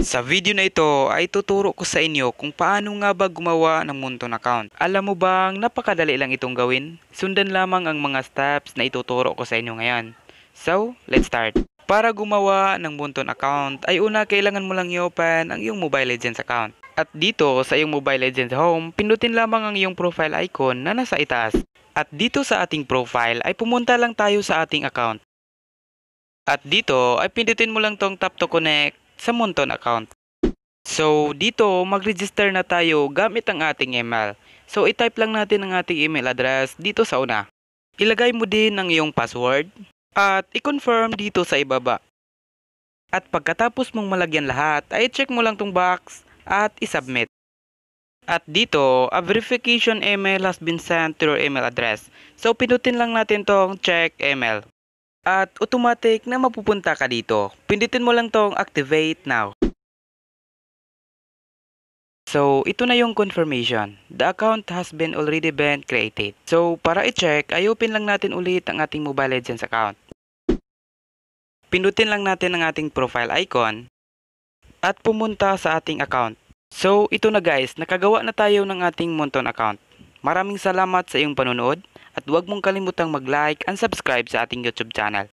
Sa video na ito ay tuturo ko sa inyo kung paano nga ba gumawa ng Monton account. Alam mo bang napakadali lang itong gawin? Sundan lamang ang mga steps na ituturo ko sa inyo ngayon. So, let's start. Para gumawa ng Monton account ay una kailangan mo lang i-open ang iyong Mobile Legends account. At dito sa iyong Mobile Legends Home, pindutin lamang ang iyong profile icon na nasa itaas. At dito sa ating profile ay pumunta lang tayo sa ating account. At dito ay pindutin mo lang tong tap to connect sa Monton account. So, dito, mag-register na tayo gamit ang ating email. So, itype lang natin ang ating email address dito sa una. Ilagay mo din ang iyong password at i-confirm dito sa ibaba. At pagkatapos mong malagyan lahat, ay check mo lang tong box at i-submit. At dito, a verification email has been sent to your email address. So, pinutin lang natin tong check email at automatic na mapupunta ka dito. Pindutin mo lang tong activate now. So, ito na yung confirmation. The account has been already been created. So, para i-check, ay open lang natin ulit ang ating Mobile Legends account. Pindutin lang natin ang ating profile icon at pumunta sa ating account. So, ito na guys, nakagawa na tayo ng ating Monton account. Maraming salamat sa iyong panonood. At huwag mong kalimutang mag-like and subscribe sa ating YouTube channel.